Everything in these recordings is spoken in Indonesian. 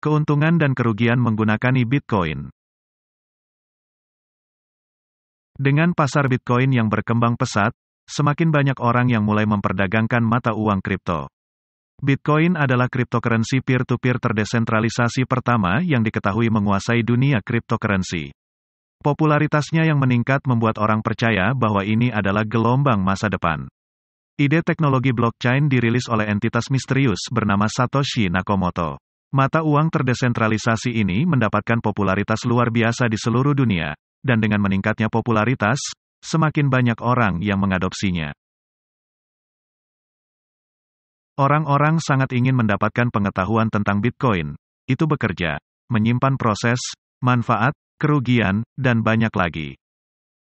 Keuntungan dan kerugian menggunakan bitcoin Dengan pasar Bitcoin yang berkembang pesat, semakin banyak orang yang mulai memperdagangkan mata uang kripto. Bitcoin adalah cryptocurrency peer-to-peer -peer terdesentralisasi pertama yang diketahui menguasai dunia cryptocurrency. Popularitasnya yang meningkat membuat orang percaya bahwa ini adalah gelombang masa depan. Ide teknologi blockchain dirilis oleh entitas misterius bernama Satoshi Nakamoto. Mata uang terdesentralisasi ini mendapatkan popularitas luar biasa di seluruh dunia, dan dengan meningkatnya popularitas, semakin banyak orang yang mengadopsinya. Orang-orang sangat ingin mendapatkan pengetahuan tentang Bitcoin, itu bekerja, menyimpan proses, manfaat, kerugian, dan banyak lagi.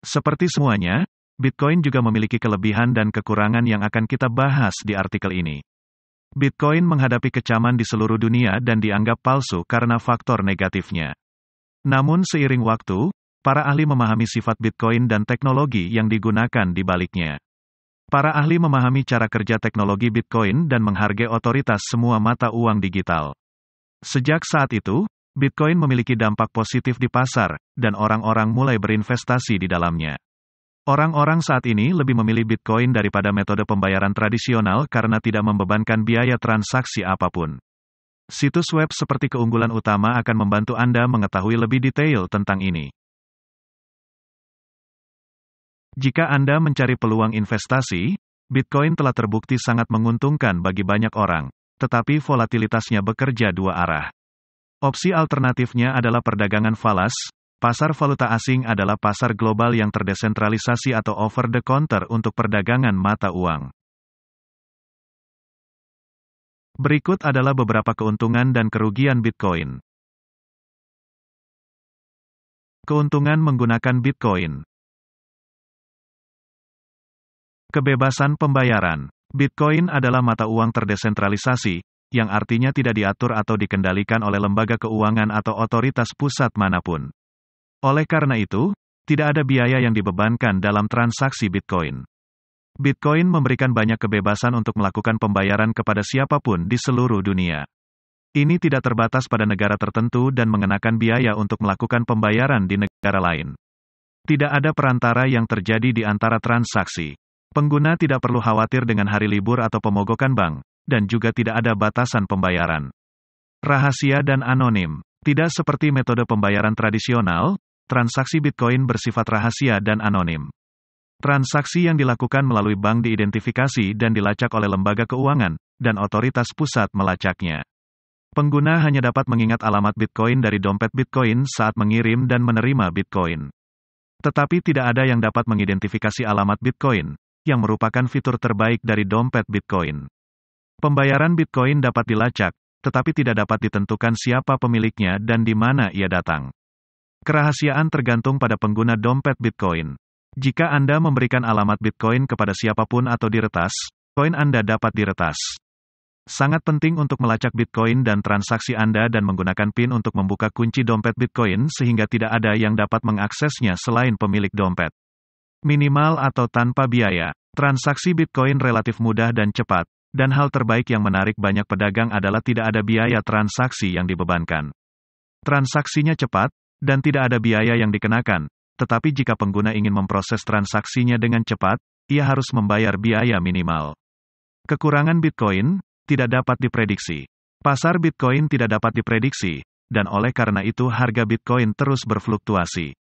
Seperti semuanya, Bitcoin juga memiliki kelebihan dan kekurangan yang akan kita bahas di artikel ini. Bitcoin menghadapi kecaman di seluruh dunia dan dianggap palsu karena faktor negatifnya. Namun seiring waktu, para ahli memahami sifat Bitcoin dan teknologi yang digunakan di baliknya. Para ahli memahami cara kerja teknologi Bitcoin dan menghargai otoritas semua mata uang digital. Sejak saat itu, Bitcoin memiliki dampak positif di pasar, dan orang-orang mulai berinvestasi di dalamnya. Orang-orang saat ini lebih memilih Bitcoin daripada metode pembayaran tradisional karena tidak membebankan biaya transaksi apapun. Situs web seperti keunggulan utama akan membantu Anda mengetahui lebih detail tentang ini. Jika Anda mencari peluang investasi, Bitcoin telah terbukti sangat menguntungkan bagi banyak orang, tetapi volatilitasnya bekerja dua arah. Opsi alternatifnya adalah perdagangan falas, Pasar valuta asing adalah pasar global yang terdesentralisasi atau over the counter untuk perdagangan mata uang. Berikut adalah beberapa keuntungan dan kerugian Bitcoin. Keuntungan menggunakan Bitcoin. Kebebasan pembayaran. Bitcoin adalah mata uang terdesentralisasi, yang artinya tidak diatur atau dikendalikan oleh lembaga keuangan atau otoritas pusat manapun. Oleh karena itu, tidak ada biaya yang dibebankan dalam transaksi Bitcoin. Bitcoin memberikan banyak kebebasan untuk melakukan pembayaran kepada siapapun di seluruh dunia. Ini tidak terbatas pada negara tertentu dan mengenakan biaya untuk melakukan pembayaran di negara lain. Tidak ada perantara yang terjadi di antara transaksi. Pengguna tidak perlu khawatir dengan hari libur atau pemogokan bank, dan juga tidak ada batasan pembayaran. Rahasia dan anonim tidak seperti metode pembayaran tradisional, Transaksi Bitcoin bersifat rahasia dan anonim. Transaksi yang dilakukan melalui bank diidentifikasi dan dilacak oleh lembaga keuangan, dan otoritas pusat melacaknya. Pengguna hanya dapat mengingat alamat Bitcoin dari dompet Bitcoin saat mengirim dan menerima Bitcoin. Tetapi tidak ada yang dapat mengidentifikasi alamat Bitcoin, yang merupakan fitur terbaik dari dompet Bitcoin. Pembayaran Bitcoin dapat dilacak, tetapi tidak dapat ditentukan siapa pemiliknya dan di mana ia datang. Kerahasiaan tergantung pada pengguna dompet Bitcoin. Jika Anda memberikan alamat Bitcoin kepada siapapun atau diretas, koin Anda dapat diretas. Sangat penting untuk melacak Bitcoin dan transaksi Anda dan menggunakan PIN untuk membuka kunci dompet Bitcoin sehingga tidak ada yang dapat mengaksesnya selain pemilik dompet. Minimal atau tanpa biaya, transaksi Bitcoin relatif mudah dan cepat, dan hal terbaik yang menarik banyak pedagang adalah tidak ada biaya transaksi yang dibebankan. Transaksinya cepat, dan tidak ada biaya yang dikenakan. Tetapi jika pengguna ingin memproses transaksinya dengan cepat, ia harus membayar biaya minimal. Kekurangan Bitcoin tidak dapat diprediksi. Pasar Bitcoin tidak dapat diprediksi, dan oleh karena itu harga Bitcoin terus berfluktuasi.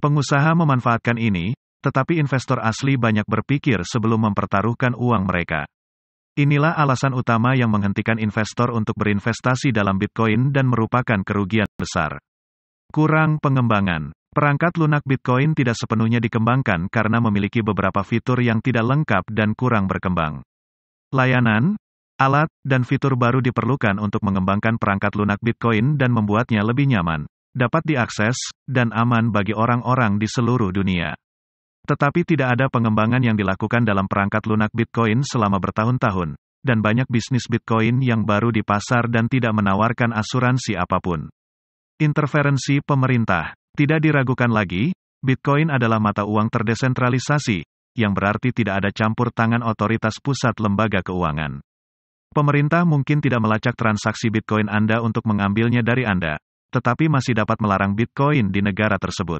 Pengusaha memanfaatkan ini, tetapi investor asli banyak berpikir sebelum mempertaruhkan uang mereka. Inilah alasan utama yang menghentikan investor untuk berinvestasi dalam Bitcoin dan merupakan kerugian besar. Kurang pengembangan. Perangkat lunak Bitcoin tidak sepenuhnya dikembangkan karena memiliki beberapa fitur yang tidak lengkap dan kurang berkembang. Layanan, alat, dan fitur baru diperlukan untuk mengembangkan perangkat lunak Bitcoin dan membuatnya lebih nyaman, dapat diakses, dan aman bagi orang-orang di seluruh dunia. Tetapi tidak ada pengembangan yang dilakukan dalam perangkat lunak Bitcoin selama bertahun-tahun, dan banyak bisnis Bitcoin yang baru di pasar dan tidak menawarkan asuransi apapun. Interferensi pemerintah tidak diragukan lagi. Bitcoin adalah mata uang terdesentralisasi, yang berarti tidak ada campur tangan otoritas pusat lembaga keuangan. Pemerintah mungkin tidak melacak transaksi Bitcoin Anda untuk mengambilnya dari Anda, tetapi masih dapat melarang Bitcoin di negara tersebut.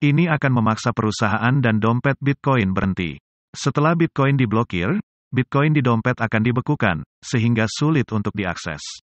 Ini akan memaksa perusahaan dan dompet Bitcoin berhenti. Setelah Bitcoin diblokir, Bitcoin di dompet akan dibekukan, sehingga sulit untuk diakses.